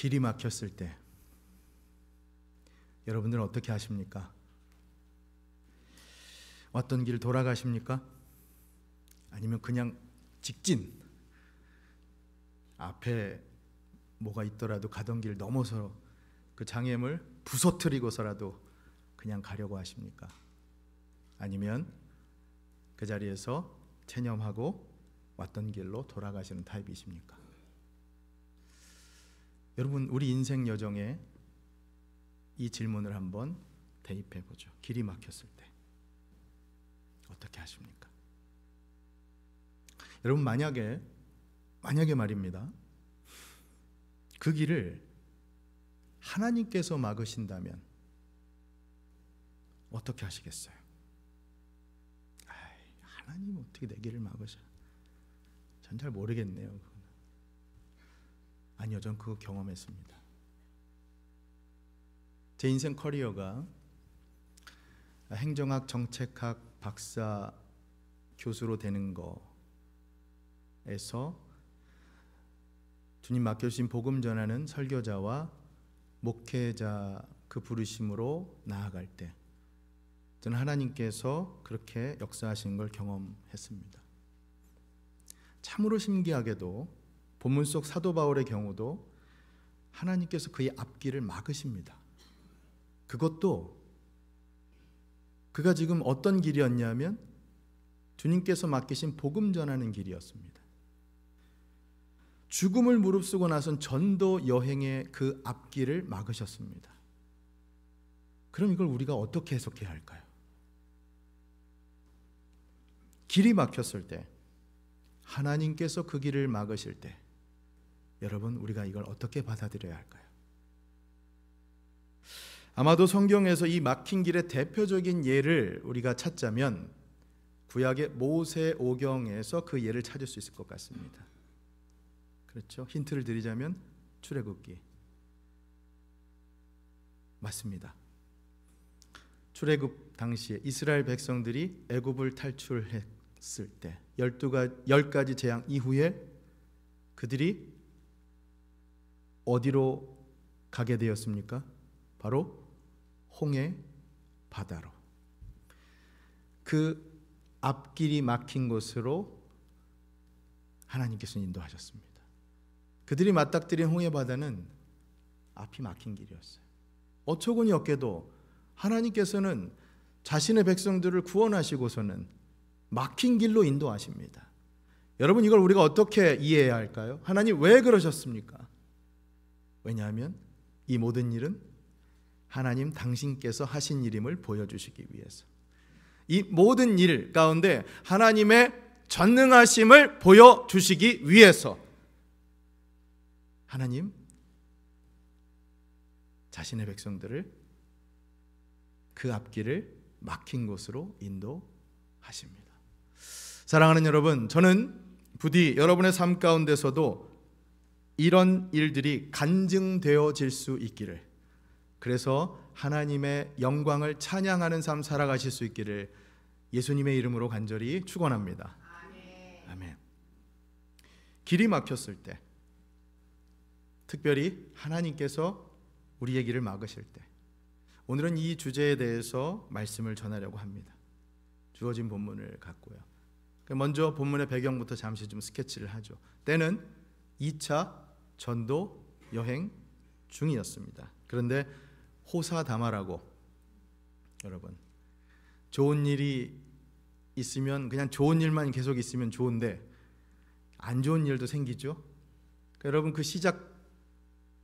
길이 막혔을 때 여러분들은 어떻게 하십니까? 왔던 길 돌아가십니까? 아니면 그냥 직진 앞에 뭐가 있더라도 가던 길 넘어서 그 장애물 부서뜨리고서라도 그냥 가려고 하십니까? 아니면 그 자리에서 체념하고 왔던 길로 돌아가시는 타입이십니까? 여러분 우리 인생 여정에 이 질문을 한번 대입해 보죠. 길이 막혔을 때 어떻게 하십니까? 여러분 만약에 만약에 말입니다. 그 길을 하나님께서 막으신다면 어떻게 하시겠어요? 아이, 하나님 어떻게 내 길을 막으셔? 전 잘 모르겠네요. 아니요, 전 그거 경험했습니다. 제 인생 커리어가 행정학, 정책학 박사 교수로 되는 거에서 주님 맡겨주신 복음 전하는 설교자와 목회자 그 부르심으로 나아갈 때 저는 하나님께서 그렇게 역사하시걸 경험했습니다. 참으로 신기하게도 본문 속 사도 바울의 경우도 하나님께서 그의 앞길을 막으십니다. 그것도 그가 지금 어떤 길이었냐면 주님께서 맡기신 복음 전하는 길이었습니다. 죽음을 무릅쓰고 나선 전도 여행의 그 앞길을 막으셨습니다. 그럼 이걸 우리가 어떻게 해석해야 할까요? 길이 막혔을 때, 하나님께서 그 길을 막으실 때, 여러분 우리가 이걸 어떻게 받아들여야 할까요? 아마도 성경에서 이 막힌 길의 대표적인 예를 우리가 찾자면 구약의 모세 오경에서 그 예를 찾을 수 있을 것 같습니다. 그렇죠? 힌트를 드리자면 출애굽기. 맞습니다. 출애굽 당시에 이스라엘 백성들이 애굽을 탈출했을 때 12가 10가지 재앙 이후에 그들이 어디로 가게 되었습니까? 바로 홍해 바다로. 그 앞길이 막힌 곳으로 하나님께서 인도하셨습니다. 그들이 맞닥뜨린 홍해 바다는 앞이 막힌 길이었어요. 어처구니 없게도 하나님께서는 자신의 백성들을 구원하시고서는 막힌 길로 인도하십니다. 여러분 이걸 우리가 어떻게 이해해야 할까요? 하나님 왜 그러셨습니까? 왜냐하면 이 모든 일은 하나님 당신께서 하신 일임을 보여주시기 위해서. 이 모든 일 가운데 하나님의 전능하심을 보여주시기 위해서. 하나님, 자신의 백성들을 그 앞길을 막힌 곳으로 인도하십니다. 사랑하는 여러분, 저는 부디 여러분의 삶 가운데서도 이런 일들이 간증되어질 수 있기를 그래서 하나님의 영광을 찬양하는 삶 살아가실 수 있기를 예수님의 이름으로 간절히 축원합니다. 아멘. 길이 막혔을 때 특별히 하나님께서 우리의 길을 막으실 때 오늘은 이 주제에 대해서 말씀을 전하려고 합니다. 주어진 본문을 갖고요. 먼저 본문의 배경부터 잠시 좀 스케치를 하죠. 때는 2차 전도 여행 중이었습니다. 그런데 호사다마라고 여러분 좋은 일이 있으면 그냥 좋은 일만 계속 있으면 좋은데 안 좋은 일도 생기죠. 그러니까 여러분 그 시작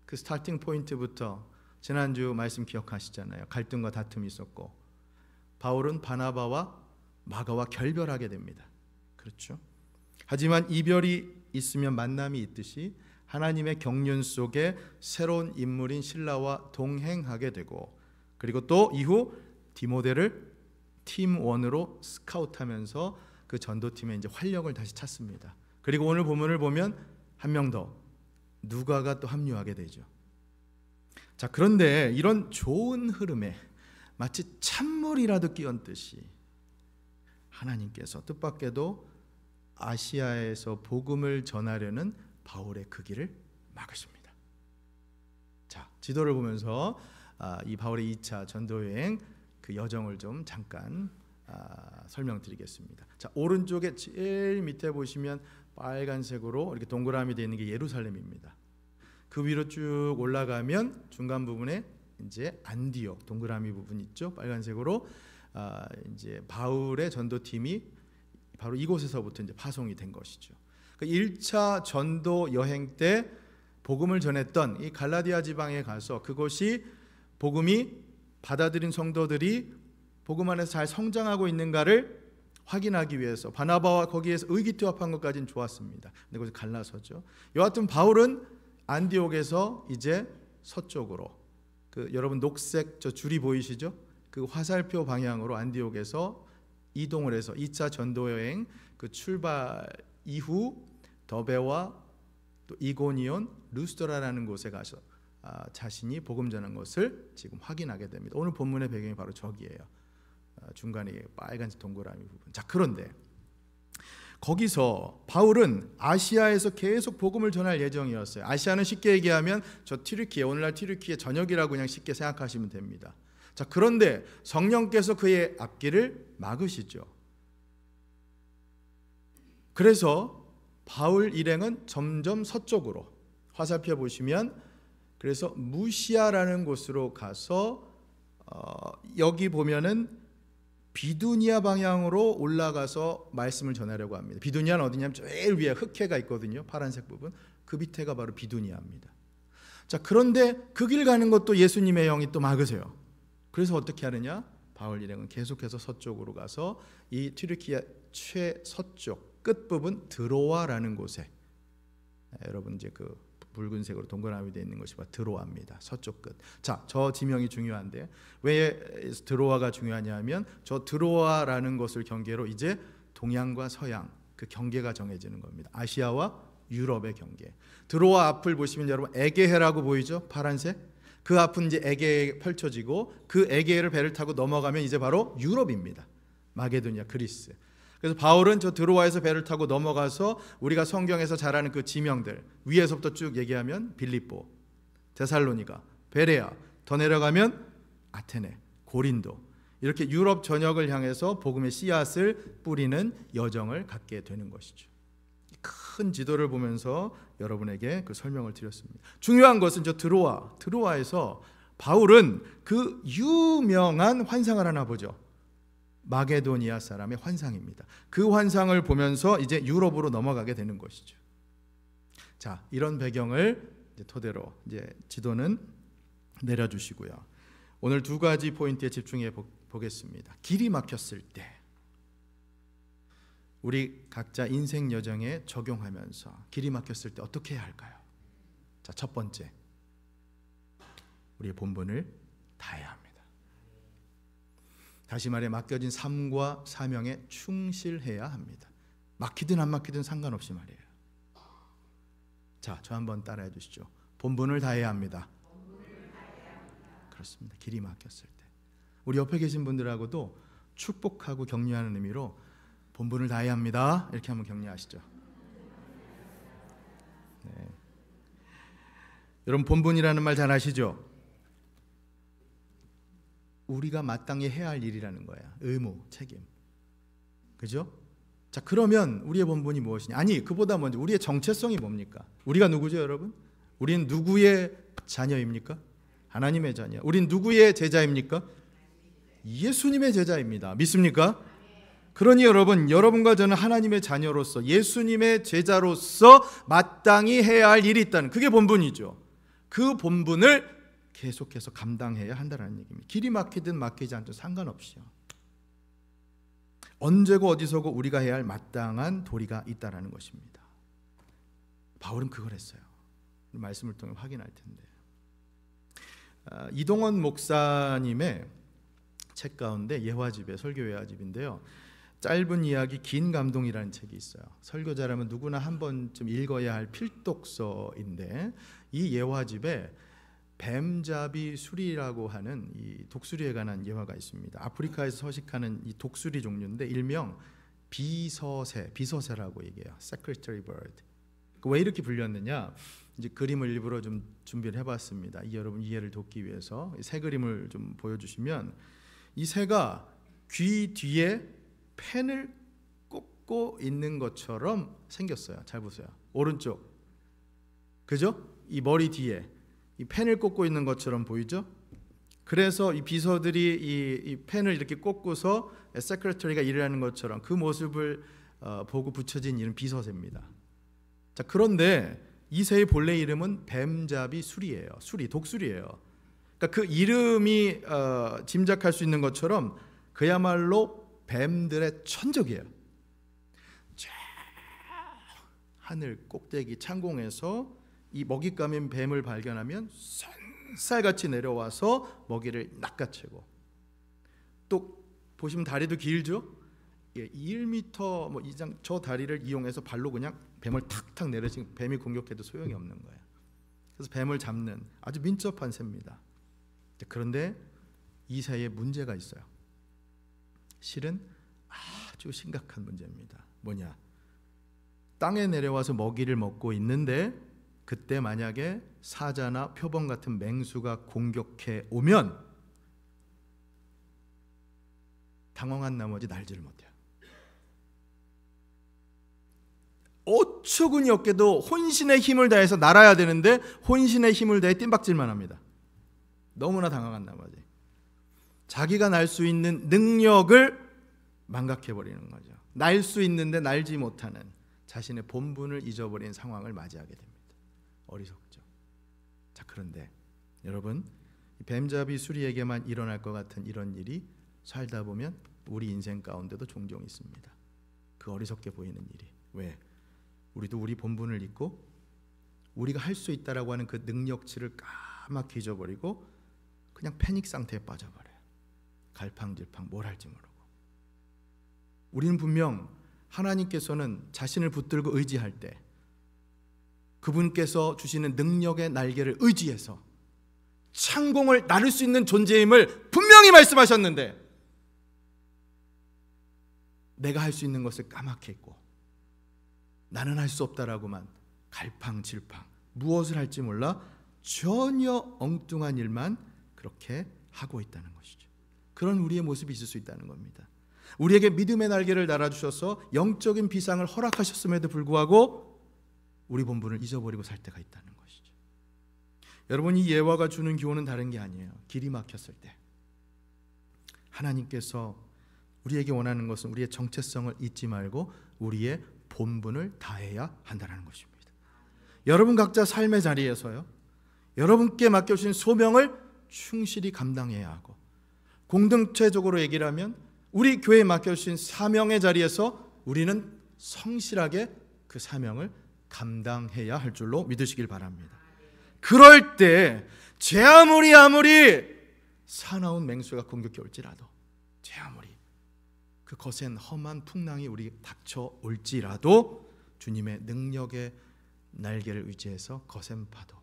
그 스타팅 포인트부터 지난주 말씀 기억하시잖아요. 갈등과 다툼이 있었고 바울은 바나바와 마가와 결별하게 됩니다. 그렇죠? 하지만 이별이 있으면 만남이 있듯이 하나님의 경륜 속에 새로운 인물인 신라와 동행하게 되고 그리고 또 이후 디모데를 팀원으로 스카우트하면서 그 전도팀의 이제 활력을 다시 찾습니다. 그리고 오늘 본문을 보면 한 명 더 누가가 또 합류하게 되죠. 자, 그런데 이런 좋은 흐름에 마치 찬물이라도 끼얹듯이 하나님께서 뜻밖에도 아시아에서 복음을 전하려는 바울의 그 길을 막으십니다. 자, 지도를 보면서 아, 이 바울의 2차 전도 여행 그 여정을 좀 잠깐 아, 설명드리겠습니다. 자, 오른쪽에 제일 밑에 보시면 빨간색으로 이렇게 동그라미 되어 있는 게 예루살렘입니다. 그 위로 쭉 올라가면 중간 부분에 이제 안디옥 동그라미 부분 있죠. 빨간색으로 아, 이제 바울의 전도팀이 바로 이곳에서부터 이제 파송이 된 것이죠. 그 1차 전도 여행 때 복음을 전했던 이 갈라디아 지방에 가서 그곳이 복음이 받아들인 성도들이 복음 안에서 잘 성장하고 있는가를 확인하기 위해서 바나바와 거기에서 의기투합한 것까지는 좋았습니다. 근데 거기서 갈라서죠. 여하튼 바울은 안디옥에서 이제 서쪽으로 그 여러분 녹색 저 줄이 보이시죠? 그 화살표 방향으로 안디옥에서 이동을 해서 2차 전도 여행 그 출발 이후 더베와 또 이고니온 루스토라라는 곳에 가서 아, 자신이 복음 전한 것을 지금 확인하게 됩니다. 오늘 본문의 배경이 바로 저기예요. 아, 중간에 빨간 동그라미 부분. 자 그런데 거기서 바울은 아시아에서 계속 복음을 전할 예정이었어요. 아시아는 쉽게 얘기하면 저 튀르키예 오늘날 튀르키예 전역이라고 그냥 쉽게 생각하시면 됩니다. 자 그런데 성령께서 그의 앞길을 막으시죠. 그래서 바울 일행은 점점 서쪽으로 화살표 보시면 그래서 무시아라는 곳으로 가서 어, 여기 보면은 비두니아 방향으로 올라가서 말씀을 전하려고 합니다. 비두니아는 어디냐면 제일 위에 흑해가 있거든요. 파란색 부분. 그 밑에가 바로 비두니아입니다. 자, 그런데 그 길 가는 것도 예수님의 영이 또 막으세요. 그래서 어떻게 하느냐? 바울 일행은 계속해서 서쪽으로 가서 이 튀르키야 최서쪽 끝부분 드로아라는 곳에 네, 여러분 이제 그 붉은색으로 동그라미 되어 있는 것이 바 드로아입니다. 서쪽 끝. 자, 저 지명이 중요한데 왜 드로아가 중요하냐면 저 드로아라는 것을 경계로 이제 동양과 서양 그 경계가 정해지는 겁니다. 아시아와 유럽의 경계. 드로아 앞을 보시면 여러분 에게해라고 보이죠? 파란색. 그 앞은 이제 에게에 펼쳐지고 그 에게를 배를 타고 넘어가면 이제 바로 유럽입니다. 마게도니아, 그리스. 그래서 바울은 저 드로아에서 배를 타고 넘어가서 우리가 성경에서 잘 아는 그 지명들 위에서부터 쭉 얘기하면 빌립보, 데살로니가, 베레아, 더 내려가면 아테네, 고린도 이렇게 유럽 전역을 향해서 복음의 씨앗을 뿌리는 여정을 갖게 되는 것이죠. 큰 지도를 보면서 여러분에게 그 설명을 드렸습니다. 중요한 것은 저 드로아, 드로아에서 바울은 그 유명한 환상을 하나 보죠. 마게도니아 사람의 환상입니다. 그 환상을 보면서 이제 유럽으로 넘어가게 되는 것이죠. 자, 이런 배경을 이제 토대로 이제 지도는 내려주시고요. 오늘 두 가지 포인트에 집중해 보겠습니다. 길이 막혔을 때, 우리 각자 인생 여정에 적용하면서 길이 막혔을 때 어떻게 해야 할까요? 자, 첫 번째, 우리의 본분을 다해야 합니다. 다시 말해 맡겨진 삶과 사명에 충실해야 합니다. 막히든 안 막히든 상관없이 말이에요. 자, 저 한번 따라해 주시죠. 본분을 다해야 합니다. 그렇습니다. 길이 막혔을 때. 우리 옆에 계신 분들하고도 축복하고 격려하는 의미로 본분을 다해야 합니다. 이렇게 한번 격려하시죠. 네. 여러분 본분이라는 말 잘 아시죠? 우리가 마땅히 해야 할 일이라는 거야. 의무, 책임. 그죠? 자, 그러면 우리의 본분이 무엇이냐? 아니, 그보다 먼저 우리의 정체성이 뭡니까? 우리가 누구죠, 여러분? 우린 누구의 자녀입니까? 하나님의 자녀. 우린 누구의 제자입니까? 예수님의 제자입니다. 믿습니까? 그러니 여러분, 여러분과 저는 하나님의 자녀로서 예수님의 제자로서 마땅히 해야 할 일이 있다는 그게 본분이죠. 그 본분을 계속해서 감당해야 한다는 얘기입니다. 길이 막히든 막히지 않든 상관없이요. 언제고 어디서고 우리가 해야 할 마땅한 도리가 있다라는 것입니다. 바울은 그걸 했어요. 말씀을 통해 확인할 텐데. 아, 이동원 목사님의 책 가운데 예화집에 설교 예화집인데요. 짧은 이야기 긴 감동이라는 책이 있어요. 설교자라면 누구나 한 번쯤 읽어야 할 필독서인데 이 예화집에 뱀잡이 수리라고 하는 이 독수리에 관한 예화가 있습니다. 아프리카에서 서식하는 이 독수리 종류인데 일명 비서새, 비서새라고 얘기해요. Secretary bird. 그러니까 왜 이렇게 불렸느냐? 이제 그림을 일부러 좀 준비를 해봤습니다. 이 여러분 이해를 돕기 위해서 새 그림을 좀 보여주시면 이 새가 귀 뒤에 펜을 꽂고 있는 것처럼 생겼어요. 잘 보세요. 오른쪽, 그죠? 이 머리 뒤에 이 펜을 꽂고 있는 것처럼 보이죠? 그래서 이 비서들이 이, 이 펜을 이렇게 꽂고서 세크레터리가 일을 하는 것처럼 그 모습을 어, 보고 붙여진 이름 비서세입니다. 자 그런데 이 새의 본래 이름은 뱀잡이 수리예요. 수리 독수리예요. 그러니까 그 이름이 어, 짐작할 수 있는 것처럼 그야말로 뱀들의 천적이에요. 하늘 꼭대기 창공에서 이먹잇 감인 뱀을 발견하면 쌀같이 내려와서 먹이를 낚아채고 또 보시면 다리도 길죠? 예, 1m 뭐 이상 저 다리를 이용해서 발로 그냥 뱀을 탁탁 내려지금 뱀이 공격해도 소용이 없는 거예요. 그래서 뱀을 잡는 아주 민첩한 새입니다. 그런데 이 새에 문제가 있어요. 실은 아주 심각한 문제입니다. 뭐냐? 땅에 내려와서 먹이를 먹고 있는데 그때 만약에 사자나 표범 같은 맹수가 공격해 오면 당황한 나머지 날지를 못해요. 어처구니 없게도 혼신의 힘을 다해서 날아야 되는데 혼신의 힘을 다해 뜀박질만 합니다. 너무나 당황한 나머지 자기가 날 수 있는 능력을 망각해 버리는 거죠. 날 수 있는데 날지 못하는 자신의 본분을 잊어버린 상황을 맞이하게 됩니다. 어리석죠. 자, 그런데 여러분, 뱀잡이 수리에게만 일어날 것 같은 이런 일이 살다 보면 우리 인생 가운데도 종종 있습니다. 그 어리석게 보이는 일이. 왜? 우리도 우리 본분을 잊고 우리가 할 수 있다라고 하는 그 능력치를 까맣게 잊어버리고 그냥 패닉 상태에 빠져버려요. 갈팡질팡 뭘 할지 모르고. 우리는 분명 하나님께서는 자신을 붙들고 의지할 때 그분께서 주시는 능력의 날개를 의지해서 창공을 나를 수 있는 존재임을 분명히 말씀하셨는데 내가 할 수 있는 것을 까맣게 했고 나는 할 수 없다라고만 갈팡질팡 무엇을 할지 몰라 전혀 엉뚱한 일만 그렇게 하고 있다는 것이죠. 그런 우리의 모습이 있을 수 있다는 겁니다. 우리에게 믿음의 날개를 날아주셔서 영적인 비상을 허락하셨음에도 불구하고 우리 본분을 잊어버리고 살 때가 있다는 것이죠. 여러분 이 예화가 주는 교훈은 다른 게 아니에요. 길이 막혔을 때 하나님께서 우리에게 원하는 것은 우리의 정체성을 잊지 말고 우리의 본분을 다해야 한다는 것입니다. 여러분 각자 삶의 자리에서요. 여러분께 맡겨주신 소명을 충실히 감당해야 하고 공동체적으로 얘기를 하면 우리 교회에 맡겨주신 사명의 자리에서 우리는 성실하게 그 사명을 감당해야 할 줄로 믿으시길 바랍니다. 그럴 때제 아무리 아무리 사나운 맹수가 공격해 올지라도 제 아무리 그 거센 험한 풍랑이 우리 닥쳐 올지라도 주님의 능력의 날개를 의지해서 거센 파도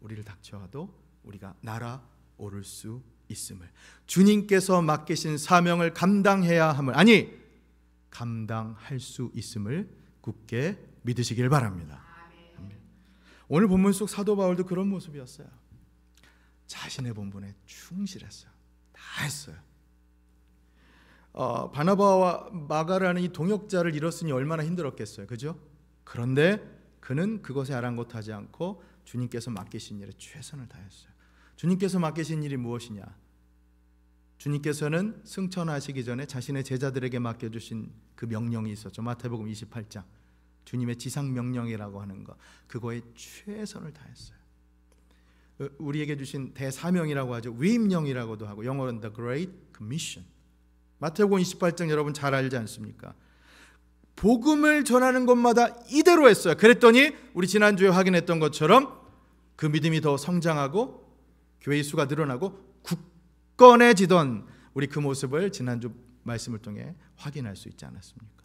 우리를 닥쳐와도 우리가 날아오를 수 있음을 주님께서 맡기신 사명을 감당해야 함을 아니 감당할 수 있음을 굳게 믿으시길 바랍니다. 오늘 본문 속 사도 바울도 그런 모습이었어요. 자신의 본분에 충실했어요. 다 했어요. 어, 바나바와 마가라는 이 동역자를 잃었으니 얼마나 힘들었겠어요. 그죠? 그런데 그는 그것에 아랑곳하지 않고 주님께서 맡기신 일에 최선을 다했어요. 주님께서 맡기신 일이 무엇이냐? 주님께서는 승천하시기 전에 자신의 제자들에게 맡겨주신 그 명령이 있었죠. 마태복음 28장. 주님의 지상 명령이라고 하는 것 그거에 최선을 다했어요. 우리에게 주신 대사명이라고 하죠. 위임령이라고도 하고 영어로는 the great commission. 마태복음 28장 여러분 잘 알지 않습니까? 복음을 전하는 것마다 이대로 했어요. 그랬더니 우리 지난주에 확인했던 것처럼 그 믿음이 더 성장하고 교회 수가 늘어나고 굳건해지던 우리 그 모습을 지난주 말씀을 통해 확인할 수 있지 않았습니까?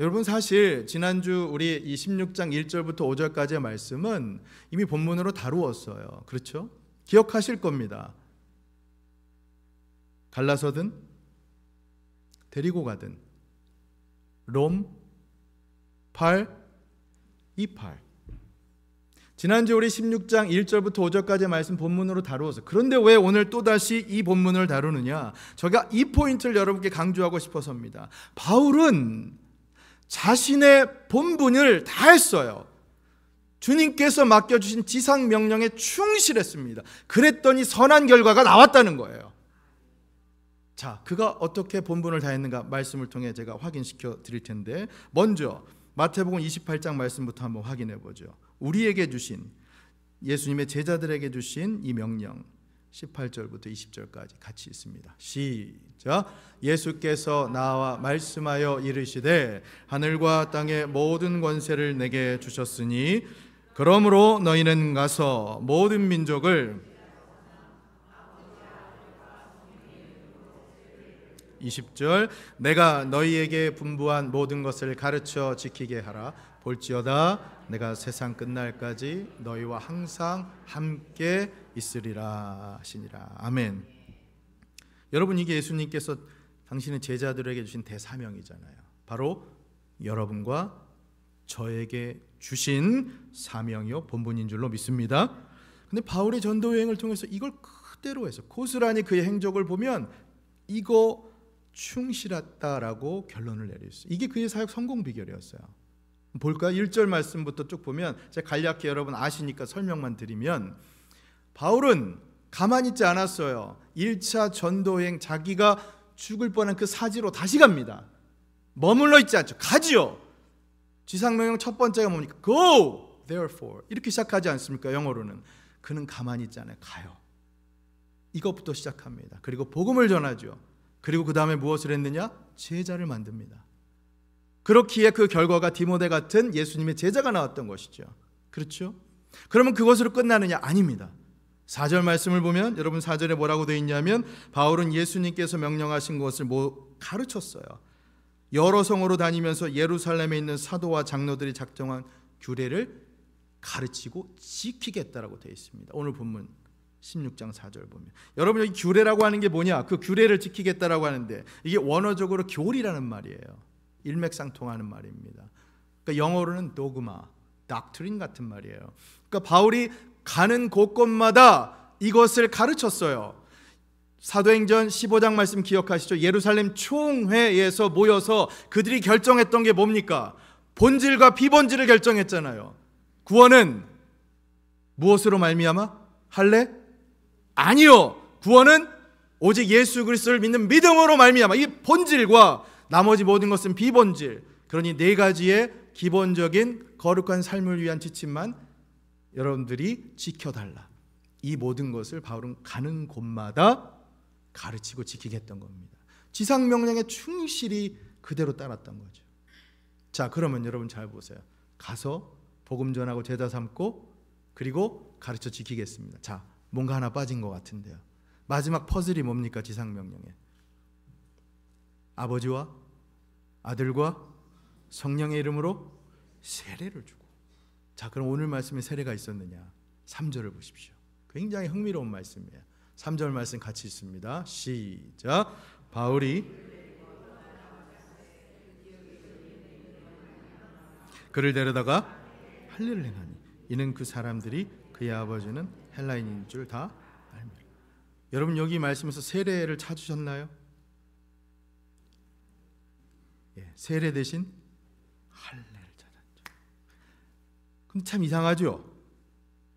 여러분 사실 지난주 우리 이 16장 1절부터 5절까지의 말씀은 이미 본문으로 다루었어요. 그렇죠? 기억하실 겁니다. 갈라서든 데리고 가든 롬 8, 28 지난주 우리 16장 1절부터 5절까지의 말씀 본문으로 다루어서 그런데 왜 오늘 또다시 이 본문을 다루느냐? 제가 이 포인트를 여러분께 강조하고 싶어서입니다. 바울은 자신의 본분을 다했어요. 주님께서 맡겨주신 지상 명령에 충실했습니다. 그랬더니 선한 결과가 나왔다는 거예요. 자, 그가 어떻게 본분을 다했는가 말씀을 통해 제가 확인시켜 드릴 텐데 먼저 마태복음 28장 말씀부터 한번 확인해 보죠. 우리에게 주신 예수님의 제자들에게 주신 이 명령 18절부터 20절까지 같이 있습니다. 시작. 예수께서 나와 말씀하여 이르시되 하늘과 땅의 모든 권세를 내게 주셨으니 그러므로 너희는 가서 모든 민족을 20절 내가 너희에게 분부한 모든 것을 가르쳐 지키게 하라 볼지어다 내가 세상 끝날까지 너희와 항상 함께 있으리라 하시니라. 아멘. 여러분 이게 예수님께서 당신의 제자들에게 주신 대사명이잖아요. 바로 여러분과 저에게 주신 사명이요 본분인 줄로 믿습니다. 근데 바울의 전도 여행을 통해서 이걸 그대로 해서 고스란히 그의 행적을 보면 이거 충실했다라고 결론을 내릴 수. 이게 그의 사역 성공 비결이었어요. 볼까요? 1절 말씀부터 쭉 보면 제가 간략히 여러분 아시니까 설명만 드리면 바울은 가만히 있지 않았어요. 1차 전도행 자기가 죽을 뻔한 그 사지로 다시 갑니다. 머물러 있지 않죠. 가지요. 지상명령 첫 번째가 뭡니까? Go therefore 이렇게 시작하지 않습니까? 영어로는 그는 가만히 있지 않아요. 가요. 이것부터 시작합니다. 그리고 복음을 전하죠. 그리고 그 다음에 무엇을 했느냐? 제자를 만듭니다. 그렇기에 그 결과가 디모데 같은 예수님의 제자가 나왔던 것이죠. 그렇죠? 그러면 그것으로 끝나느냐? 아닙니다. 4절 말씀을 보면 여러분 4절에 뭐라고 되어 있냐면 바울은 예수님께서 명령하신 것을 뭐 가르쳤어요. 여러 성으로 다니면서 예루살렘에 있는 사도와 장로들이 작정한 규례를 가르치고 지키겠다라고 되어 있습니다. 오늘 본문 16장 4절 보면 여러분 여기 규례라고 하는 게 뭐냐? 그 규례를 지키겠다라고 하는데 이게 원어적으로 교리라는 말이에요. 일맥상통하는 말입니다. 그러니까 영어로는 도그마, 닥트린 같은 말이에요. 그러니까 바울이 가는 곳곳마다 이것을 가르쳤어요. 사도행전 15장 말씀 기억하시죠? 예루살렘 총회에서 모여서 그들이 결정했던 게 뭡니까? 본질과 비본질을 결정했잖아요. 구원은 무엇으로 말미암아 할래? 아니요. 구원은 오직 예수 그리스도를 믿는 믿음으로 말미암아 이 본질과 나머지 모든 것은 비본질. 그러니 네 가지의 기본적인 거룩한 삶을 위한 지침만 여러분들이 지켜달라. 이 모든 것을 바울은 가는 곳마다 가르치고 지키겠던 겁니다. 지상 명령에 충실히 그대로 따랐던 거죠. 자, 그러면 여러분 잘 보세요. 가서 복음 전하고 제자 삼고 그리고 가르쳐 지키겠습니다. 자, 뭔가 하나 빠진 것 같은데요. 마지막 퍼즐이 뭡니까 지상 명령에? 아버지와 아들과 성령의 이름으로 세례를 주고 자 그럼 오늘 말씀에 세례가 있었느냐 3절을 보십시오 굉장히 흥미로운 말씀이에요 3절 말씀 같이 있습니다 시작 바울이 그를 데려다가 할례를 행하니 이는 그 사람들이 그의 아버지는 헬라인인 줄 다알미 여러분 여기 말씀에서 세례를 찾으셨나요? 예, 세례 대신 할례를 찾았죠. 근데 참 이상하죠.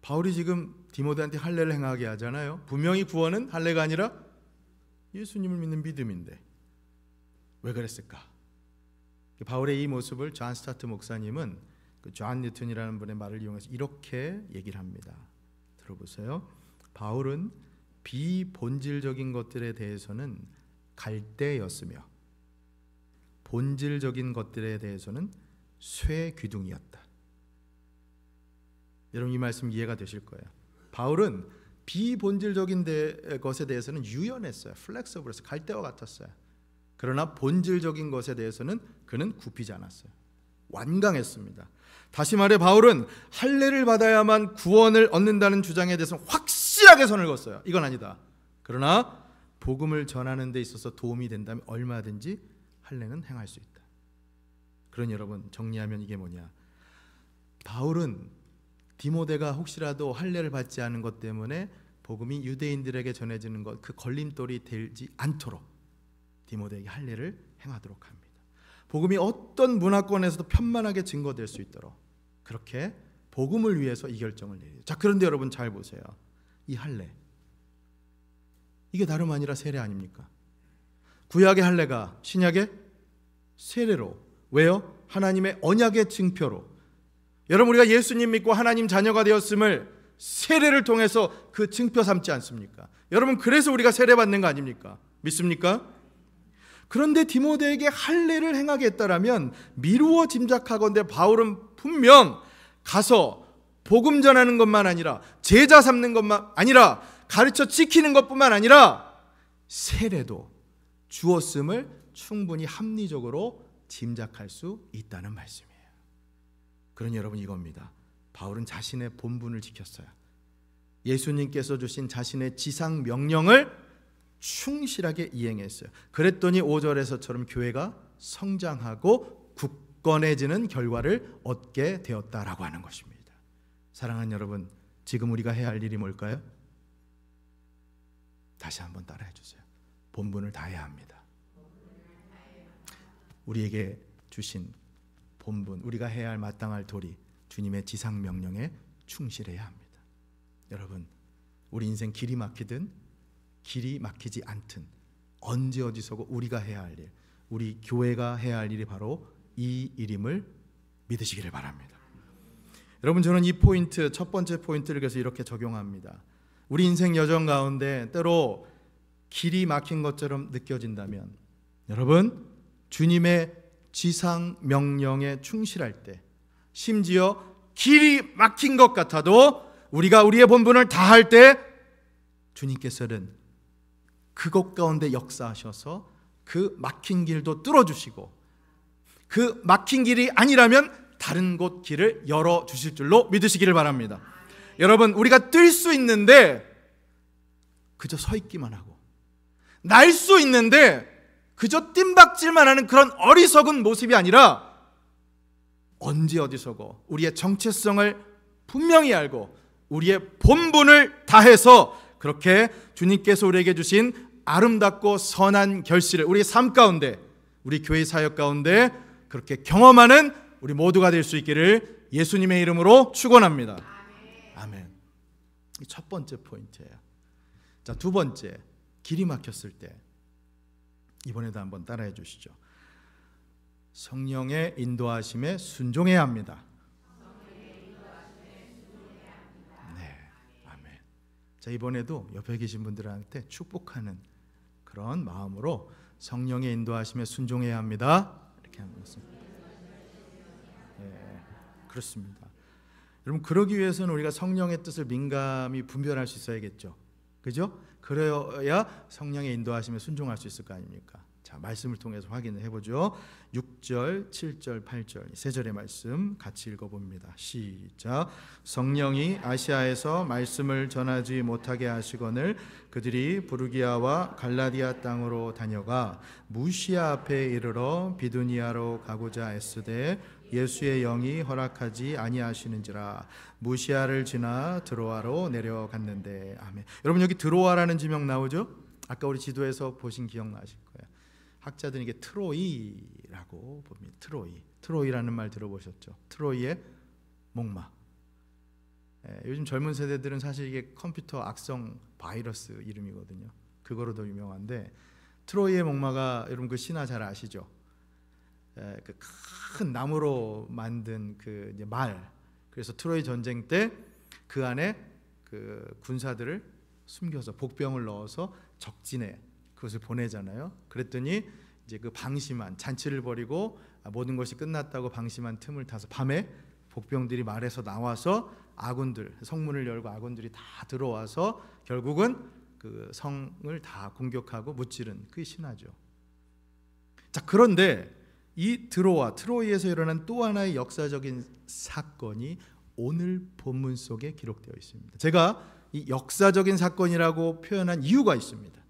바울이 지금 디모데한테 할례를 행하게 하잖아요. 분명히 구원은 할례가 아니라 예수님을 믿는 믿음인데 왜 그랬을까? 바울의 이 모습을 존 스타트 목사님은 그존 뉴턴이라는 분의 말을 이용해서 이렇게 얘기를 합니다. 들어보세요. 바울은 비본질적인 것들에 대해서는 갈대였으며 본질적인 것들에 대해서는 쇠 귀둥이었다. 여러분 이 말씀 이해가 되실 거예요. 바울은 비본질적인 데, 것에 대해서는 유연했어요. 플렉서블해서 갈대와 같았어요. 그러나 본질적인 것에 대해서는 그는 굽히지 않았어요. 완강했습니다. 다시 말해 바울은 할례를 받아야만 구원을 얻는다는 주장에 대해서 확실하게 선을 그었어요. 이건 아니다. 그러나 복음을 전하는 데 있어서 도움이 된다면 얼마든지 할례는 행할 수 있다. 그런 여러분 정리하면 이게 뭐냐? 바울은 디모데가 혹시라도 할례를 받지 않은 것 때문에 복음이 유대인들에게 전해지는 것 그 걸림돌이 되지 않도록 디모데에게 할례를 행하도록 합니다. 복음이 어떤 문화권에서도 편만하게 증거될 수 있도록 그렇게 복음을 위해서 이 결정을 내리죠. 자, 그런데 여러분 잘 보세요. 이 할례 이게 다름 아니라 세례 아닙니까? 구약의 할례가 신약의 세례로 왜요? 하나님의 언약의 증표로 여러분 우리가 예수님 믿고 하나님 자녀가 되었음을 세례를 통해서 그 증표 삼지 않습니까? 여러분 그래서 우리가 세례 받는 거 아닙니까? 믿습니까? 그런데 디모데에게 할례를 행하게 했다라면 미루어 짐작하건대 바울은 분명 가서 복음 전하는 것만 아니라 제자 삼는 것만 아니라 가르쳐 지키는 것뿐만 아니라 세례도 주었음을 충분히 합리적으로 짐작할 수 있다는 말씀이에요. 그러 여러분 이겁니다. 바울은 자신의 본분을 지켰어요. 예수님께서 주신 자신의 지상 명령을 충실하게 이행했어요. 그랬더니 5절에서처럼 교회가 성장하고 굳건해지는 결과를 얻게 되었다라고 하는 것입니다. 사랑하는 여러분, 지금 우리가 해야 할 일이 뭘까요? 다시 한번 따라해 주세요. 본분을 다해야 합니다. 우리에게 주신 본분, 우리가 해야 할 마땅할 도리, 주님의 지상 명령에 충실해야 합니다. 여러분, 우리 인생 길이 막히든 길이 막히지 않든 언제 어디서고 우리가 해야 할 일, 우리 교회가 해야 할 일이 바로 이 일임을 믿으시기를 바랍니다. 여러분 저는 이 포인트 첫 번째 포인트를 그래 이렇게 적용합니다. 우리 인생 여정 가운데 때로 길이 막힌 것처럼 느껴진다면 여러분 주님의 지상 명령에 충실할 때 심지어 길이 막힌 것 같아도 우리가 우리의 본분을 다할 때 주님께서는 그것 가운데 역사하셔서 그 막힌 길도 뚫어주시고 그 막힌 길이 아니라면 다른 곳 길을 열어주실 줄로 믿으시기를 바랍니다. 여러분, 우리가 뛸수 있는데 그저 서 있기만 하고 날수 있는데 그저 뜀박질만 하는 그런 어리석은 모습이 아니라 언제 어디서고 우리의 정체성을 분명히 알고 우리의 본분을 다해서 그렇게 주님께서 우리에게 주신 아름답고 선한 결실을 우리 삶 가운데 우리 교회 사역 가운데 그렇게 경험하는 우리 모두가 될 수 있기를 예수님의 이름으로 축원합니다. 아멘. 아멘. 첫 번째 포인트예요. 자, 두 번째. 길이 막혔을 때 이번에도 한번 따라해 주시죠. 성령의 인도하심에 순종해야 합니다. 네, 아멘. 자 이번에도 옆에 계신 분들한테 축복하는 그런 마음으로 성령의 인도하심에 순종해야 합니다. 이렇게 하는 것 네, 그렇습니다. 여러분 그러기 위해서는 우리가 성령의 뜻을 민감히 분별할 수 있어야겠죠. 그죠? 그래야 성령의 인도하심에 순종할 수 있을 거 아닙니까? 자, 말씀을 통해서 확인해 을 보죠. 6절, 7절, 8절 세 절의 말씀 같이 읽어 봅니다. 시작. 성령이 아시아에서 말씀을 전하지 못하게 하시거늘 그들이 부르기아와 갈라디아 땅으로 다녀가 무시아 앞에 이르러 비두니아로 가고자 애쓰되 예수의 영이 허락하지 아니하시는지라 무시아를 지나 드로아로 내려갔는데 아멘. 여러분 여기 드로아라는 지명 나오죠? 아까 우리 지도에서 보신 기억나실 거예요. 학자들은 이게 트로이라고 봅니다. 트로이. 트로이라는 말 들어보셨죠? 트로이의 목마. 예, 요즘 젊은 세대들은 사실 이게 컴퓨터 악성 바이러스 이름이거든요. 그거로 더 유명한데 트로이의 목마가 여러분 그 신화 잘 아시죠? 예, 그큰 나무로 만든 그 말. 그래서 트로이 전쟁 때 그 안에 그 군사들을 숨겨서 복병을 넣어서 적진에 그것을 보내잖아요. 그랬더니 이제 그 방심한 잔치를 버리고 모든 것이 끝났다고 방심한 틈을 타서 밤에 복병들이 말에서 나와서 아군들 성문을 열고 아군들이 다 들어와서 결국은 그 성을 다 공격하고 무찌른 그 신화죠. 자 그런데 이 드로와 트로이에서 일어난 또 하나의 역사적인 사건이 오늘 본문 속에 기록되어 있습니다. 제가 이 역사적인 사건이라고 표현한 이유가 있습니다.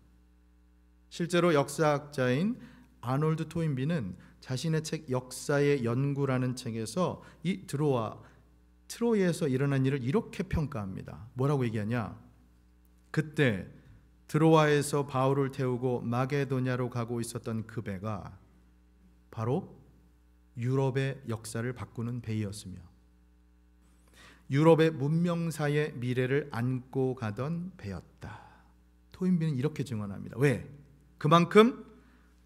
실제로 역사학자인 아놀드 토인비는 자신의 책 역사의 연구라는 책에서 이드로와 트로이에서 일어난 일을 이렇게 평가합니다. 뭐라고 얘기하냐? 그때 드로아에서 바울을 태우고 마게도냐로 가고 있었던 그 배가 바로 유럽의 역사를 바꾸는 배이으며 유럽의 문명사의 미래를 안고 가던 배였다. 토인비는 이렇게 증언합니다. 왜? 그만큼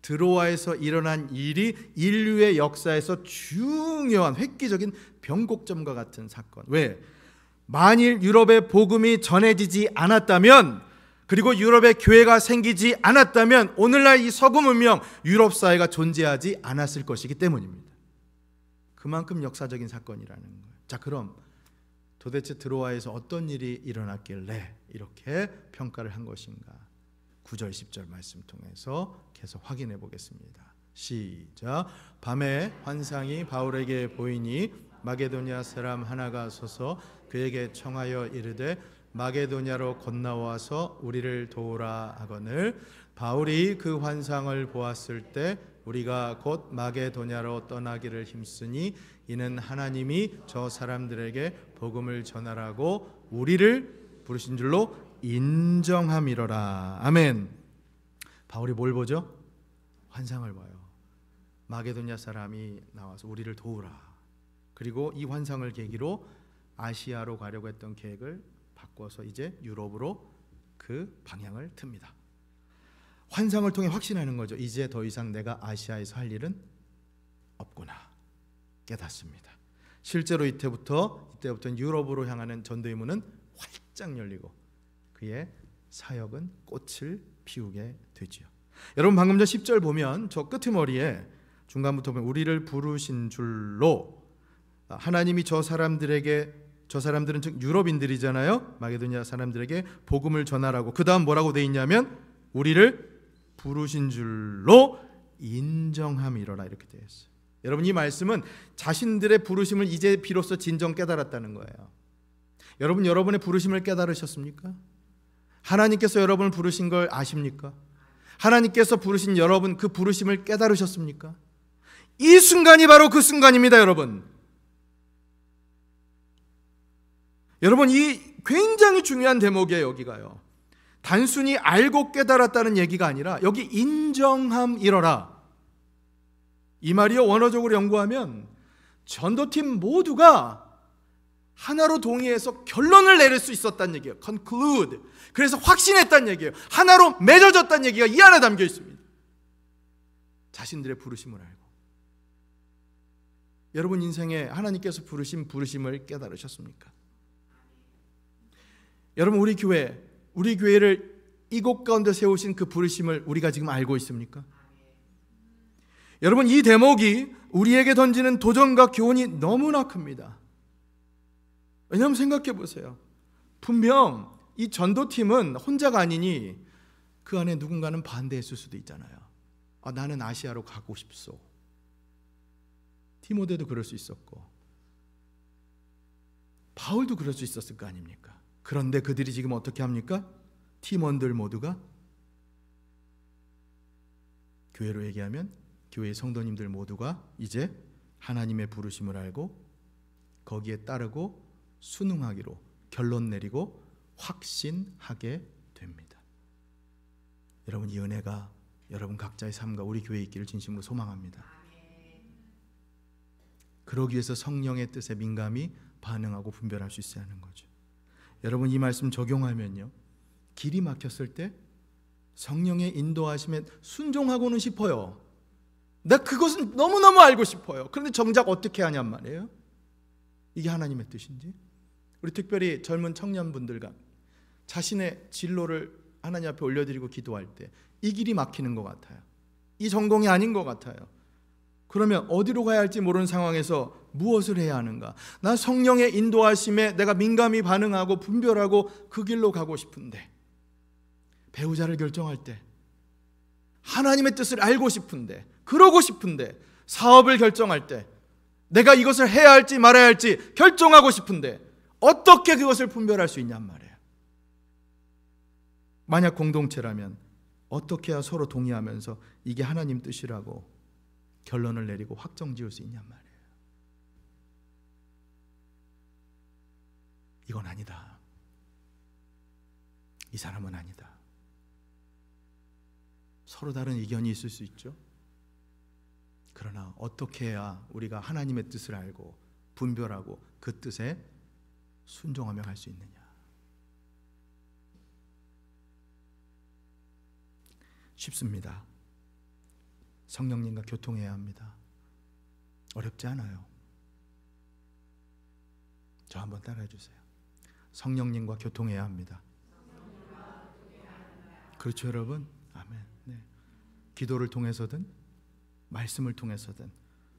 드로아에서 일어난 일이 인류의 역사에서 중요한 획기적인 변곡점과 같은 사건. 왜? 만일 유럽의 복음이 전해지지 않았다면 그리고 유럽의 교회가 생기지 않았다면 오늘날 이 서구 문명 유럽 사회가 존재하지 않았을 것이기 때문입니다. 그만큼 역사적인 사건이라는 거예요. 자, 그럼 도대체 드로아에서 어떤 일이 일어났길래 이렇게 평가를 한 것인가? 9절 10절 말씀 통해서 계속 확인해 보겠습니다. 시작. 밤에 환상이 바울에게 보이니 마게도냐 사람 하나가 서서 그에게 청하여 이르되 마게도냐로 건너와서 우리를 도우라 하거늘 바울이 그 환상을 보았을 때 우리가 곧 마게도냐로 떠나기를 힘쓰니 이는 하나님이 저 사람들에게 복음을 전하라고 우리를 부르신 줄로 인정함이러라. 아멘. 바울이 뭘 보죠? 환상을 봐요. 마게도냐 사람이 나와서 우리를 도우라. 그리고 이 환상을 계기로 아시아로 가려고 했던 계획을 바꿔서 이제 유럽으로 그 방향을 틉니다. 환상을 통해 확신하는 거죠. 이제 더 이상 내가 아시아에서 할 일은 없구나. 깨닫습니다. 실제로 이때부터 이때부터 유럽으로 향하는 전도의 문은 활짝 열리고 그의 사역은 꽃을 피우게 되지요. 여러분 방금 전 10절 보면 저끄머리에 중간부터 보면 우리를 부르신 줄로 하나님이 저 사람들에게 저 사람들은 즉 유럽인들이잖아요. 마게도니 사람들에게 복음을 전하라고. 그다음 뭐라고 돼 있냐면 우리를 부르신 줄로 인정함이러라 이렇게 되 있어요. 여러분 이 말씀은 자신들의 부르심을 이제 비로소 진정 깨달았다는 거예요. 여러분 여러분의 부르심을 깨달으셨습니까? 하나님께서 여러분을 부르신 걸 아십니까? 하나님께서 부르신 여러분 그 부르심을 깨달으셨습니까? 이 순간이 바로 그 순간입니다, 여러분. 여러분, 이 굉장히 중요한 대목이에요, 여기가요. 단순히 알고 깨달았다는 얘기가 아니라 여기 인정함이러라. 이 말이요, 원어적으로 연구하면 전도팀 모두가 하나로 동의해서 결론을 내릴 수있었단 얘기예요. conclude. 그래서 확신했다 얘기예요. 하나로 맺어졌다 얘기가 이 안에 담겨 있습니다. 자신들의 부르심을 알고. 여러분 인생에 하나님께서 부르신 부르심을 깨달으셨습니까? 여러분 우리 교회, 우리 교회를 이곳 가운데 세우신 그 부르심을 우리가 지금 알고 있습니까? 여러분 이 대목이 우리에게 던지는 도전과 교훈이 너무나 큽니다. 왜냐하면 생각해 보세요. 분명 이 전도팀은 혼자가 아니니 그 안에 누군가는 반대했을 수도 있잖아요. 아, 나는 아시아로 가고 싶소. 티모데도 그럴 수 있었고 바울도 그럴 수 있었을 거 아닙니까? 그런데 그들이 지금 어떻게 합니까? 팀원들 모두가 교회로 얘기하면 교회 성도님들 모두가 이제 하나님의 부르심을 알고 거기에 따르고 순응하기로 결론 내리고 확신하게 됩니다. 여러분 이 은혜가 여러분 각자의 삶과 우리 교회 있기를 진심으로 소망합니다. 그러기 위해서 성령의 뜻에 민감히 반응하고 분별할 수 있어야 하는 거죠. 여러분 이 말씀 적용하면요. 길이 막혔을 때 성령의 인도하심에 순종하고는 싶어요. 나 그것은 너무너무 알고 싶어요. 그런데 정작 어떻게 하냔 말이에요. 이게 하나님의 뜻인지 우리 특별히 젊은 청년분들과 자신의 진로를 하나님 앞에 올려드리고 기도할 때 이 길이 막히는 것 같아요. 이 전공이 아닌 것 같아요. 그러면 어디로 가야 할지 모르는 상황에서 무엇을 해야 하는가? 나 성령의 인도하심에 내가 민감히 반응하고 분별하고 그 길로 가고 싶은데 배우자를 결정할 때 하나님의 뜻을 알고 싶은데 그러고 싶은데 사업을 결정할 때 내가 이것을 해야 할지 말아야 할지 결정하고 싶은데 어떻게 그것을 분별할 수 있냔 말이에요. 만약 공동체라면 어떻게 해야 서로 동의하면서 이게 하나님 뜻이라고 결론을 내리고 확정 지을 수 있냔 말이에요. 이건 아니다. 이 사람은 아니다. 서로 다른 의견이 있을 수 있죠. 그러나 어떻게 해야 우리가 하나님의 뜻을 알고 분별하고 그 뜻에 순종하며 갈 수 있느냐? 쉽습니다. 성령님과 교통해야 합니다. 어렵지 않아요. 저 한번 따라해 주세요. 성령님과 교통해야 합니다. 그렇죠, 여러분? 아멘. 네. 기도를 통해서든 말씀을 통해서든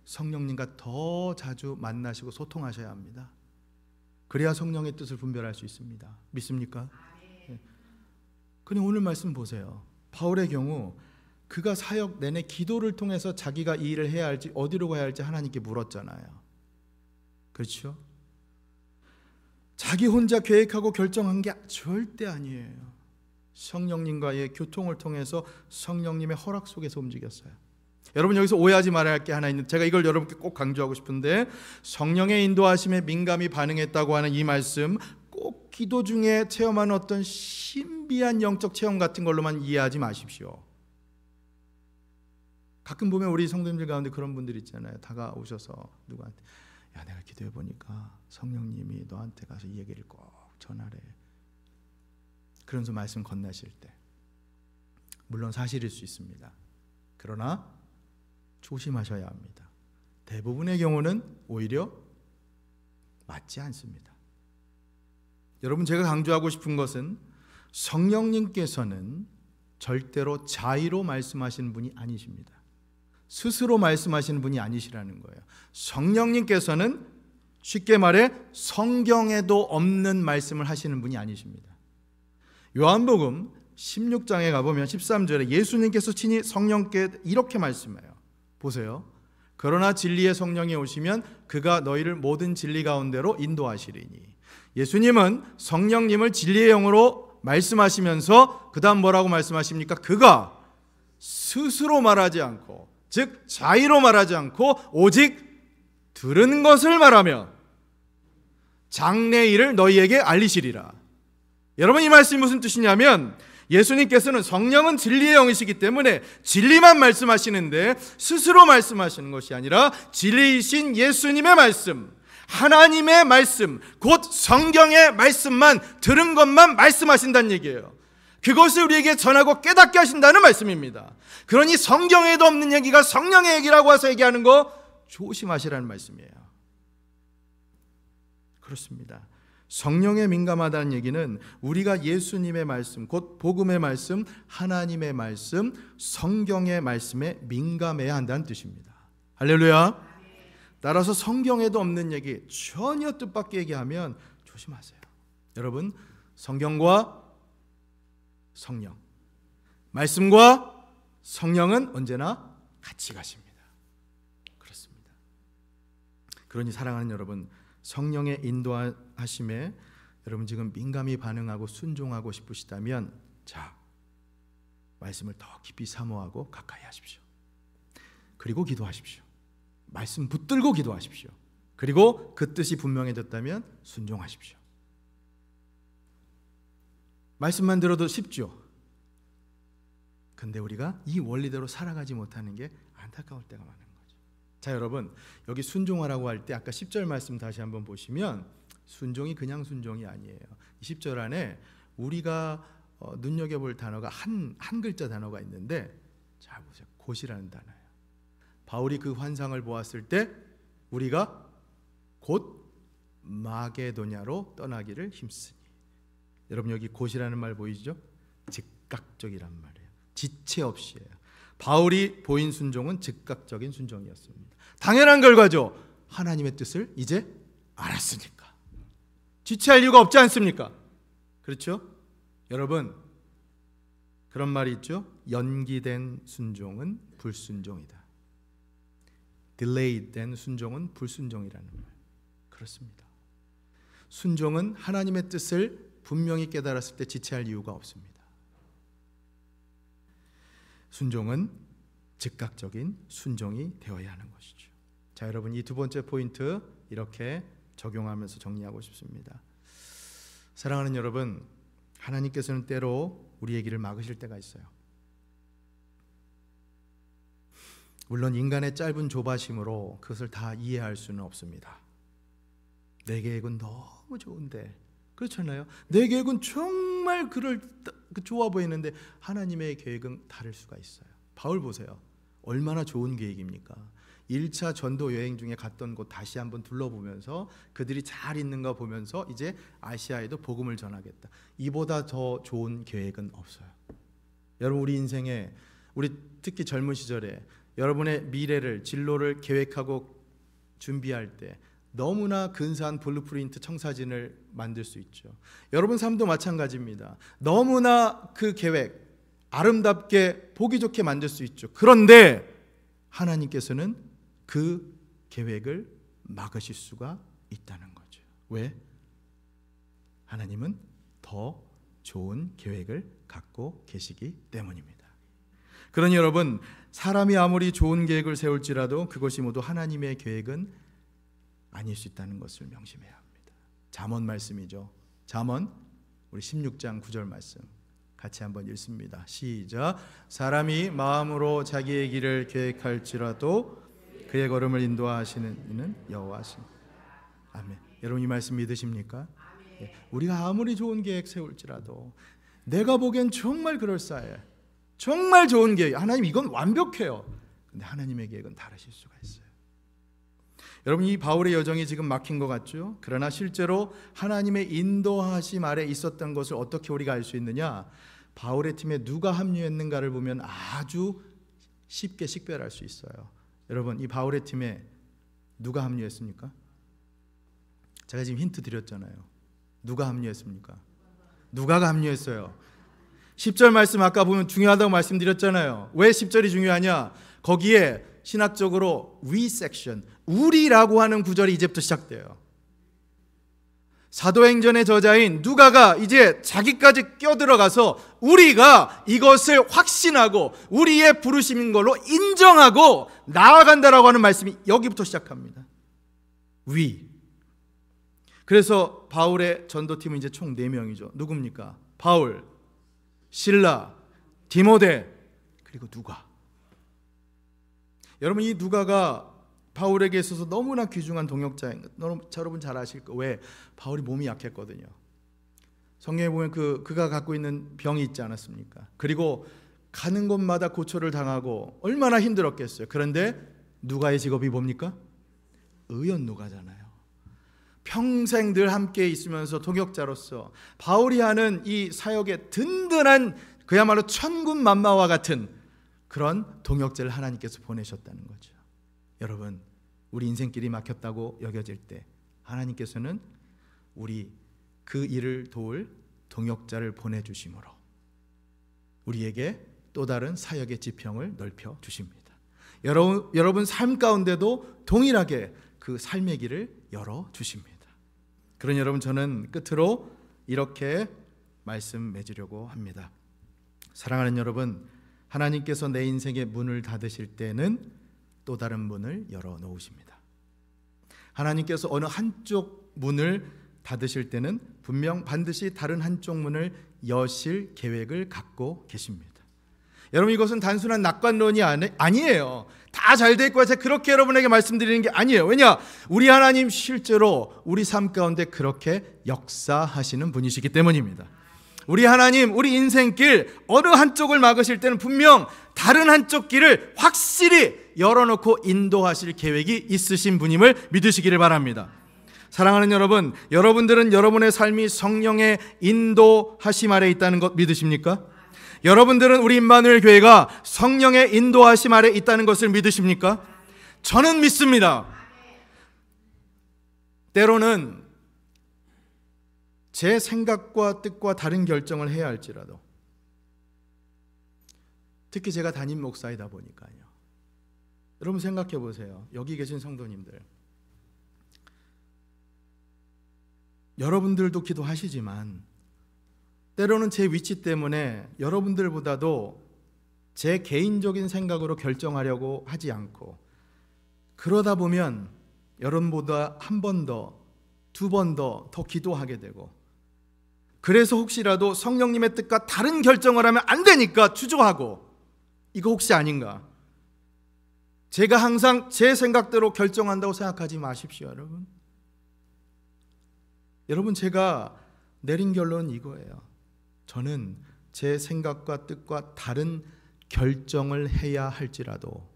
성령님과 더 자주 만나시고 소통하셔야 합니다. 그래야 성령의 뜻을 분별할 수 있습니다. 믿습니까? 네. 예. 근데 오늘 말씀 보세요. 바울의 경우 그가 사역 내내 기도를 통해서 자기가 이 일을 해야 할지 어디로 가야 할지 하나님께 물었잖아요. 그렇죠? 자기 혼자 계획하고 결정한 게 절대 아니에요. 성령님과의 교통을 통해서 성령님의 허락 속에서 움직였어요. 여러분 여기서 오해하지 말아야 할 게 하나 있는데 제가 이걸 여러분께 꼭 강조하고 싶은데 성령의 인도하심에 민감히 반응했다고 하는 이 말씀 꼭 기도 중에 체험하는 어떤 신비한 영적 체험 같은 걸로만 이해하지 마십시오. 가끔 보면 우리 성도님들 가운데 그런 분들 있잖아요. 다가오셔서 누구한테 야 내가 기도해 보니까 성령님이 너한테 가서 이 얘기를 꼭 전하래. 그러면서 말씀 건네실 때 물론 사실일 수 있습니다. 그러나 조심하셔야 합니다. 대부분의 경우는 오히려 맞지 않습니다. 여러분 제가 강조하고 싶은 것은 성령님께서는 절대로 자의로 말씀하시는 분이 아니십니다. 스스로 말씀하시는 분이 아니시라는 거예요. 성령님께서는 쉽게 말해 성경에도 없는 말씀을 하시는 분이 아니십니다. 요한복음 16장에 가보면 13절에 예수님께서 친히 성령께 이렇게 말씀해요. 보세요. 그러나 진리의 성령이 오시면 그가 너희를 모든 진리 가운데로 인도하시리니. 예수님은 성령님을 진리의 영으로 말씀하시면서 그다음 뭐라고 말씀하십니까? 그가 스스로 말하지 않고 즉 자의로 말하지 않고 오직 들은 것을 말하며 장래일을 너희에게 알리시리라. 여러분 이 말씀이 무슨 뜻이냐면 예수님께서는 성령은 진리의 영이시기 때문에 진리만 말씀하시는데 스스로 말씀하시는 것이 아니라 진리이신 예수님의 말씀, 하나님의 말씀, 곧 성경의 말씀만 들은 것만 말씀하신다는 얘기예요. 그것을 우리에게 전하고 깨닫게 하신다는 말씀입니다. 그러니 성경에도 없는 얘기가 성령의 얘기라고 해서 얘기하는 거 조심하시라는 말씀이에요. 그렇습니다. 성령에 민감하다는 얘기는 우리가 예수님의 말씀, 곧 복음의 말씀, 하나님의 말씀, 성경의 말씀에 민감해야 한다는 뜻입니다. 할렐루야. 따라서 성경에도 없는 얘기, 전혀 뜻밖의 얘기하면 조심하세요. 여러분, 성경과 성령, 말씀과 성령은 언제나 같이 가십니다. 그렇습니다. 그러니 사랑하는 여러분, 성령의 인도하심에 여러분 지금 민감히 반응하고 순종하고 싶으시다면 자 말씀을 더 깊이 사모하고 가까이 하십시오. 그리고 기도하십시오. 말씀 붙들고 기도하십시오. 그리고 그 뜻이 분명해졌다면 순종하십시오. 말씀만 들어도 쉽죠. 근데 우리가 이 원리대로 살아가지 못하는 게 안타까울 때가 많아요. 자, 여러분, 여기 순종하라고 할 때 아까 10절 말씀 다시 한번 보시면 순종이 그냥 순종이 아니에요. 1 0절 안에 우리가 어, 눈여겨볼 단어가 한, 한 글자 단어가 있는데 잘 보세요. 곧이라는 단어예요. 바울이 그 환상을 보았을 때 우리가 곧 마게도냐로 떠나기를 힘쓰니. 여러분 여기 곧이라는 말 보이죠? 즉각적이란 말이에요. 지체 없이예요. 바울이 보인 순종은 즉각적인 순종이었습니다. 당연한 결과죠. 하나님의 뜻을 이제 알았으니까. 지체할 이유가 없지 않습니까? 그렇죠? 여러분, 그런 말이 있죠? 연기된 순종은 불순종이다. 딜레이 된 순종은 불순종이라는 말. 그렇습니다. 순종은 하나님의 뜻을 분명히 깨달았을 때 지체할 이유가 없습니다. 순종은 즉각적인 순종이 되어야 하는 것이죠. 자, 여러분 이 두 번째 포인트 이렇게 적용하면서 정리하고 싶습니다. 사랑하는 여러분, 하나님께서는 때로 우리의 길을 막으실 때가 있어요. 물론 인간의 짧은 조바심으로 그것을 다 이해할 수는 없습니다. 내 계획은 너무 좋은데 그렇잖아요. 내 계획은 정말 그럴 그 좋아 보이는데 하나님의 계획은 다를 수가 있어요. 바울 보세요. 얼마나 좋은 계획입니까? 1차 전도 여행 중에 갔던 곳 다시 한번 둘러보면서 그들이 잘 있는가 보면서 이제 아시아에도 복음을 전하겠다. 이보다 더 좋은 계획은 없어요. 여러분 우리 인생에 우리 특히 젊은 시절에 여러분의 미래를 진로를 계획하고 준비할 때 너무나 근사한 블루프린트 청사진을 만들 수 있죠. 여러분 삶도 마찬가지입니다. 너무나 그 계획 아름답게 보기 좋게 만들 수 있죠. 그런데 하나님께서는 그 계획을 막으실 수가 있다는 거죠. 왜? 하나님은 더 좋은 계획을 갖고 계시기 때문입니다. 그러니 여러분, 사람이 아무리 좋은 계획을 세울지라도 그것이 모두 하나님의 계획은 아닐 수 있다는 것을 명심해야 합니다. 잠언 말씀이죠. 잠언 우리 16장 9절 말씀. 같이 한번 읽습니다. 시작. 사람이 마음으로 자기의 길을 계획할지라도 그의 걸음을 인도하시는 이는 여호와시 아멘. 여러분 이 말씀 믿으십니까? 예. 우리가 아무리 좋은 계획 세울지라도 내가 보기엔 정말 그럴싸해. 정말 좋은 계획. 하나님 이건 완벽해요. 근데 하나님의 계획은 다르실 수가 있어요. 여러분 이 바울의 여정이 지금 막힌 것 같죠? 그러나 실제로 하나님의 인도하심 아래 있었던 것을 어떻게 우리가 알 수 있느냐? 바울의 팀에 누가 합류했는가를 보면 아주 쉽게 식별할 수 있어요. 여러분 이 바울의 팀에 누가 합류했습니까? 제가 지금 힌트 드렸잖아요. 누가 합류했습니까? 누가가 합류했어요. 10절 말씀 아까 보면 중요하다고 말씀드렸잖아요. 왜 10절이 중요하냐? 거기에 신학적으로 we section, 우리라고 하는 구절이 이제부터 시작돼요. 사도행전의 저자인 누가가 이제 자기까지 껴들어가서 우리가 이것을 확신하고 우리의 부르심인 걸로 인정하고 나아간다라고 하는 말씀이 여기부터 시작합니다. 위. 그래서 바울의 전도팀은 이제 총 4명이죠. 누굽니까? 바울, 신라, 디모데, 그리고 누가. 여러분 이 누가가 바울에게 있어서 너무나 귀중한 동역자인 것. 여러분 잘 아실 거. 왜? 바울이 몸이 약했거든요. 성경에 보면 그 그가 갖고 있는 병이 있지 않았습니까? 그리고 가는 곳마다 고초를 당하고 얼마나 힘들었겠어요. 그런데 누가의 직업이 뭡니까? 의연 누가잖아요. 평생 늘 함께 있으면서 동역자로서 바울이 하는 이 사역의 든든한 그야말로 천군 만마와 같은 그런 동역자를 하나님께서 보내셨다는 거죠. 여러분 우리 인생길이 막혔다고 여겨질 때 하나님께서는 우리 그 일을 도울 동역자를 보내주심으로 우리에게 또 다른 사역의 지평을 넓혀 주십니다. 여러분, 여러분 삶 가운데도 동일하게 그 삶의 길을 열어 주십니다. 그런 여러분 저는 끝으로 이렇게 말씀 맺으려고 합니다. 사랑하는 여러분, 하나님께서 내 인생의 문을 닫으실 때는 또 다른 문을 열어 놓으십니다. 하나님께서 어느 한쪽 문을 닫으실 때는 분명 반드시 다른 한쪽 문을 여실 계획을 갖고 계십니다. 여러분 이것은 단순한 낙관론이 아니에요. 다 잘 될 거야. 제가 그렇게 여러분에게 말씀드리는 게 아니에요. 왜냐? 우리 하나님 실제로 우리 삶 가운데 그렇게 역사하시는 분이시기 때문입니다. 우리 하나님, 우리 인생길 어느 한쪽을 막으실 때는 분명 다른 한쪽 길을 확실히 열어놓고 인도하실 계획이 있으신 분임을 믿으시기를 바랍니다. 사랑하는 여러분, 여러분들은 여러분의 삶이 성령의 인도하심 아래 있다는 것 믿으십니까? 여러분들은 우리 임마누엘 교회가 성령의 인도하심 아래 있다는 것을 믿으십니까? 저는 믿습니다. 때로는 제 생각과 뜻과 다른 결정을 해야 할지라도 특히 제가 담임 목사이다 보니까요. 여러분 생각해 보세요. 여기 계신 성도님들. 여러분들도 기도하시지만 때로는 제 위치 때문에 여러분들보다도 제 개인적인 생각으로 결정하려고 하지 않고 그러다 보면 여러분보다 한 번 더, 두 번 더 더 기도하게 되고 그래서 혹시라도 성령님의 뜻과 다른 결정을 하면 안 되니까 주저하고 이거 혹시 아닌가? 제가 항상 제 생각대로 결정한다고 생각하지 마십시오, 여러분. 여러분, 제가 내린 결론은 이거예요. 저는 제 생각과 뜻과 다른 결정을 해야 할지라도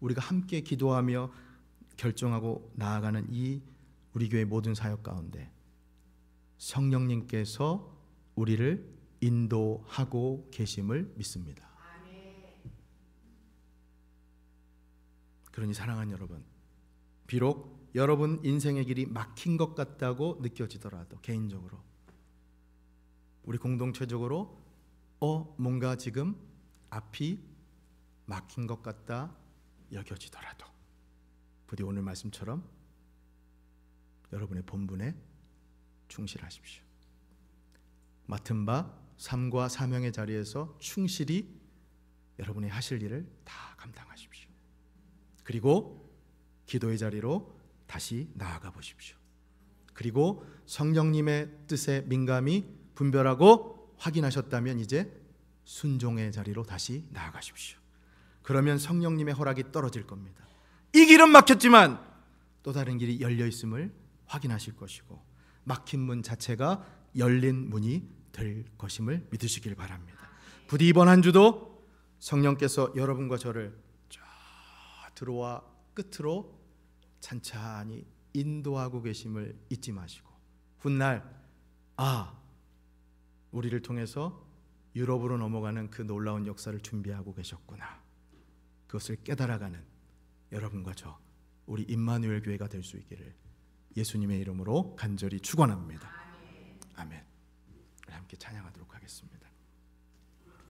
우리가 함께 기도하며 결정하고 나아가는 이 우리 교회 모든 사역 가운데 성령님께서 우리를 인도하고 계심을 믿습니다. 그러니 사랑한 여러분, 비록 여러분 인생의 길이 막힌 것 같다고 느껴지더라도 개인적으로 우리 공동체적으로 어 뭔가 지금 앞이 막힌 것 같다 여겨지더라도 부디 오늘 말씀처럼 여러분의 본분에 충실하십시오. 맡은 바 삶과 사명의 자리에서 충실히 여러분이 하실 일을 다 감당하십시오. 그리고 기도의 자리로 다시 나아가 보십시오. 그리고 성령님의 뜻에 민감히 분별하고 확인하셨다면 이제 순종의 자리로 다시 나아가십시오. 그러면 성령님의 허락이 떨어질 겁니다. 이 길은 막혔지만 또 다른 길이 열려 있음을 확인하실 것이고 막힌 문 자체가 열린 문이 될 것임을 믿으시길 바랍니다. 부디 이번 한 주도 성령께서 여러분과 저를 들어와 끝으로 찬찬히 인도하고 계심을 잊지 마시고 훗날 아 우리를 통해서 유럽으로 넘어가는 그 놀라운 역사를 준비하고 계셨구나. 그것을 깨달아가는 여러분과 저 우리 임마누엘 교회가 될 수 있기를 예수님의 이름으로 간절히 축원합니다. 아멘. 함께 찬양하도록 하겠습니다.